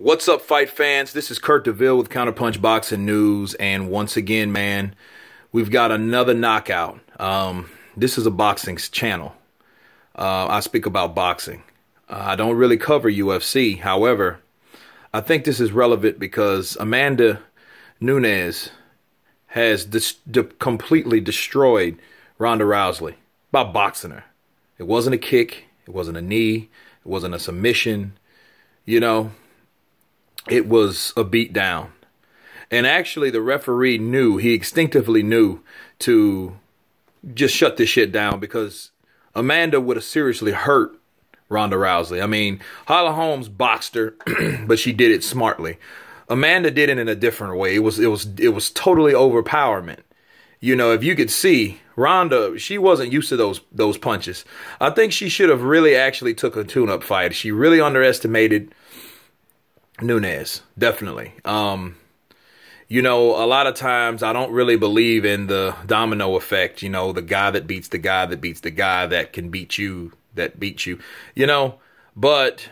What's up, fight fans? This is Kurt DeVille with Counterpunch Boxing News. And once again, man, we've got another knockout. Um, this is a boxing channel. Uh, I speak about boxing. Uh, I don't really cover UFC. However, I think this is relevant because Amanda Nunes has de completely destroyed Ronda Rousey by boxing her. It wasn't a kick. It wasn't a knee. It wasn't a submission. You know, it was a beat down. And actually, the referee knew, he instinctively knew to just shut this shit down because Amanda would have seriously hurt Ronda Rousey. I mean, Holly Holmes boxed her, but she did it smartly. Amanda did it in a different way. It was it was it was totally overpowerment. You know, if you could see Ronda, she wasn't used to those those punches. I think she should have really actually took a tune-up fight. She really underestimated Nunez, definitely. Um, you know, a lot of times I don't really believe in the domino effect, you know, the guy that beats the guy that beats the guy that can beat you, that beats you, you know, but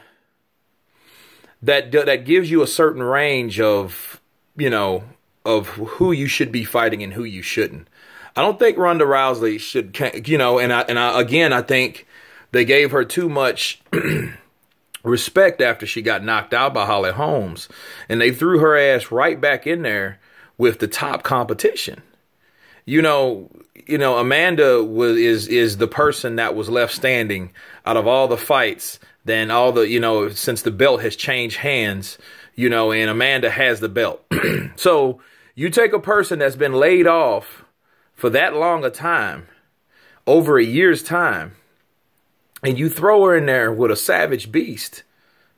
that that gives you a certain range of, you know, of who you should be fighting and who you shouldn't. I don't think Ronda Rousey should, you know, and I and I again I think they gave her too much respect after she got knocked out by Holly Holmes. And they threw her ass right back in there with the top competition. You know, you know, Amanda was is is the person that was left standing out of all the fights. Then all the you know since the belt has changed hands, you know, and Amanda has the belt. so you take a person that's been laid off for that long a time, over a year's time, and you throw her in there with a savage beast.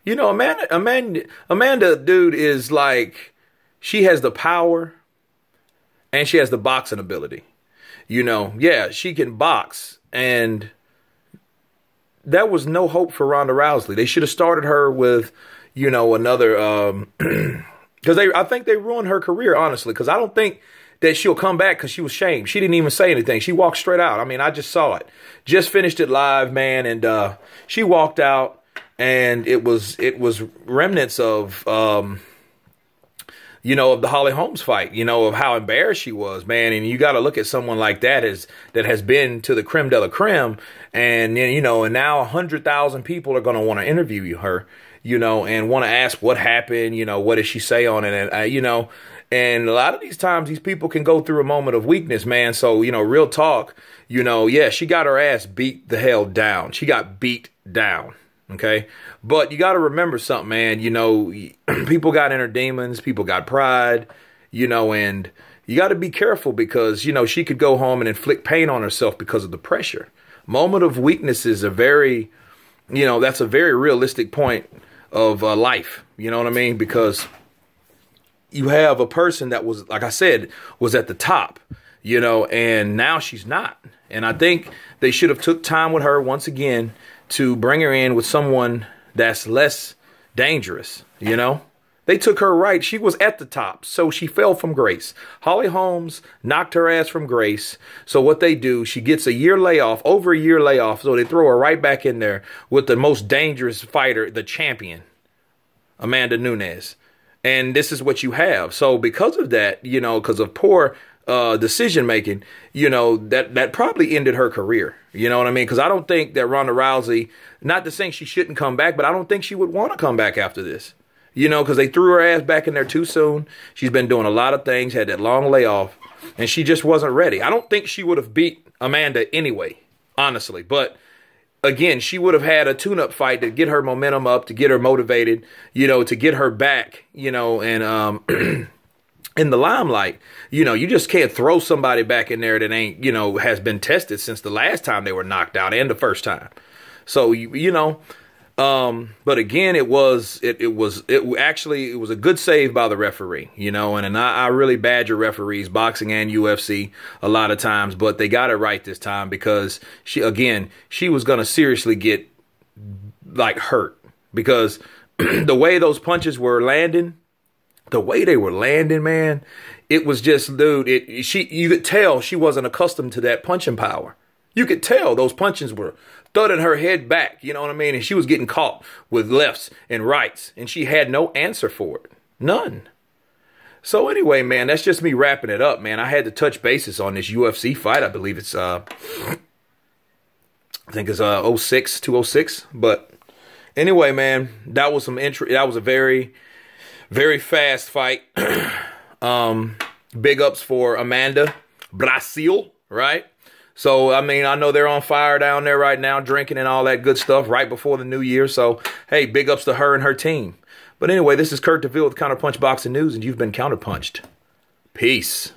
You know, Amanda, Amanda, Amanda, dude, is like she has the power, and she has the boxing ability. You know, yeah, she can box, and there was no hope for Ronda Rousey. They should have started her with, you know, another um because they I think they ruined her career honestly because I don't think that she'll come back because she was shamed. She didn't even say anything. She walked straight out. I mean, I just saw it. Just finished it live, man, and uh, she walked out, and it was it was remnants of. Um, you know, of the Holly Holmes fight, you know, of how embarrassed she was, man. And you got to look at someone like that as that has been to the creme de la creme, and then you know, and now a hundred thousand people are going to want to interview her, you know, and want to ask what happened, you know, what did she say on it, and uh, you know, and a lot of these times, these people can go through a moment of weakness, man. So, you know, real talk, you know, yeah, she got her ass beat the hell down. She got beat down. Okay. But you got to remember something, man. You know, people got inner demons, people got pride, you know, and you got to be careful because, you know, she could go home and inflict pain on herself because of the pressure. Moment of weakness is a very, you know, that's a very realistic point of uh, life. You know what I mean? Because you have a person that was, like I said, was at the top, you know, and now she's not. And I think they should have took time with her once again to bring her in with someone that's less dangerous, you know? They took her right. She was at the top, so she fell from grace. Holly Holmes knocked her ass from grace. So what they do, she gets a year layoff, over a year layoff, so they throw her right back in there with the most dangerous fighter, the champion, Amanda Nunes and this is what you have. So because of that, you know, because of poor uh, decision making, you know, that that probably ended her career. You know what I mean? Because I don't think that Ronda Rousey, not to say she shouldn't come back, but I don't think she would want to come back after this. You know, because they threw her ass back in there too soon. She's been doing a lot of things, had that long layoff, and she just wasn't ready. I don't think she would have beat Amanda anyway, honestly. But again, she would have had a tune up fight to get her momentum up, to get her motivated, you know, to get her back, you know, and um in the limelight. You know, you just can't throw somebody back in there that ain't, you know, has been tested since the last time they were knocked out and the first time. So you you know, um, but again, it was it it was it actually it was a good save by the referee, you know, and, and I, I really badger referees, boxing and UFC, a lot of times, but they got it right this time because she again she was gonna seriously get like hurt because the way those punches were landing, the way they were landing, man, it was just dude. It she you could tell she wasn't accustomed to that punching power you could tell those punches were thudding her head back, you know what I mean? And she was getting caught with lefts and rights, and she had no answer for it. None. So anyway, man, that's just me wrapping it up, man. I had to touch bases on this UFC fight. I believe it's uh I think it's uh 06, 206, but anyway, man, that was some entry that was a very very fast fight. um big ups for Amanda Brasil, right? So, I mean, I know they're on fire down there right now, drinking and all that good stuff right before the new year. So, hey, big ups to her and her team. But anyway, this is Kurt DeVille with Counterpunch Boxing News, and you've been counterpunched. Peace.